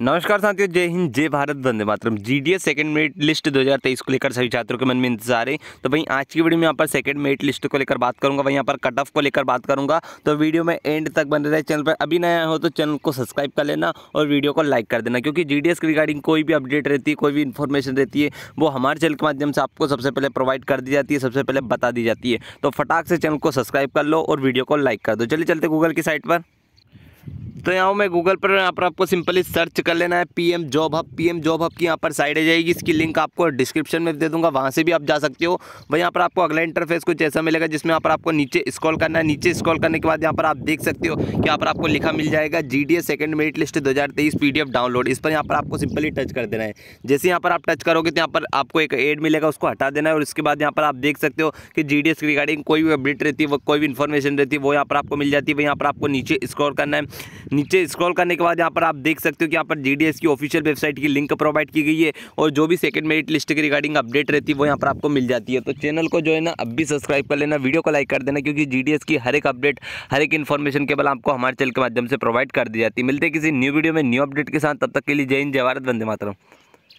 नमस्कार साथियों जय हिंद जय भारत वंदे मातरम डी सेकंड मेरिट लिस्ट 2023 को लेकर सभी छात्रों के मन में इंतजार है तो भाई आज की वीडियो में यहाँ पर सेकंड मेरिट लिस्ट को लेकर बात करूंगा वहीं यहाँ पर कट ऑफ को लेकर बात करूंगा तो वीडियो में एंड तक बन रहे चैनल पर अभी नया हो तो चैनल को सब्सक्राइब कर लेना और वीडियो को लाइक कर देना क्योंकि जी के रिगार्डिंग कोई भी अपडेट रहती है कोई भी इन्फॉर्मेशन रहती है वो हमारे चैनल के माध्यम से आपको सबसे पहले प्रोवाइड कर दी जाती है सबसे पहले बता दी जाती है तो फटाक से चैनल को सब्सक्राइब कर लो और वीडियो को लाइक कर दो चलिए चलते गूगल की साइट पर तो यहाँ मैं गूगल पर यहाँ पर आपको सिंपली सर्च कर लेना है PM job hub PM job hub की यहाँ पर साइड आ जाएगी इसकी लिंक आपको डिस्क्रिप्शन में दे दूंगा वहाँ से भी आप जा सकते हो वहीं यहाँ पर आपको अगला इंटरफेस कुछ ऐसा मिलेगा जिसमें यहाँ पर आपको नीचे स्कॉल करना है नीचे स्कॉल करने के बाद यहाँ पर आप देख सकते हो कि यहाँ पर आपको लिखा मिल जाएगा जी डी मेरिट लिस्ट दो हज़ार तेईस पी डी एफ डाउनलोड इस पर यहाँ पर आपको सिंपली टच कर देना है जैसे यहाँ पर आप टच करोगे तो यहाँ पर आपको एक एड मिलेगा उसको हटा देना है और इसके बाद यहाँ पर आप देख सकते हो कि जी डी एस रिगार्डिंग कोई भी अपडेट रहती है कोई भी इन्फॉर्मेशन रहती है वो यहाँ पर आपको मिल जाती है वहीं यहाँ पर आपको नीचे स्क्रॉल करना है नीचे स्क्रॉल करने के बाद यहाँ पर आप देख सकते हो कि यहाँ पर जी की ऑफिशियल वेबसाइट की लिंक प्रोवाइड की गई है और जो भी सेकंड मेरिट लिस्ट के रिगार्डिंग अपडेट रहती है वो यहाँ पर आपको मिल जाती है तो चैनल को जो है ना अब भी सब्सक्राइब कर लेना वीडियो को लाइक कर देना क्योंकि जी की हर एक अपडेट हर एक इन्फॉर्मेशन केवल आपको हमारे चैनल के माध्यम से प्रोवाइड कर दी जाती है मिलते किसी न्यू वीडियो में न्यू अपडेट के साथ तब तक के लिए जय हिंद जय बंदे वंदे मातरम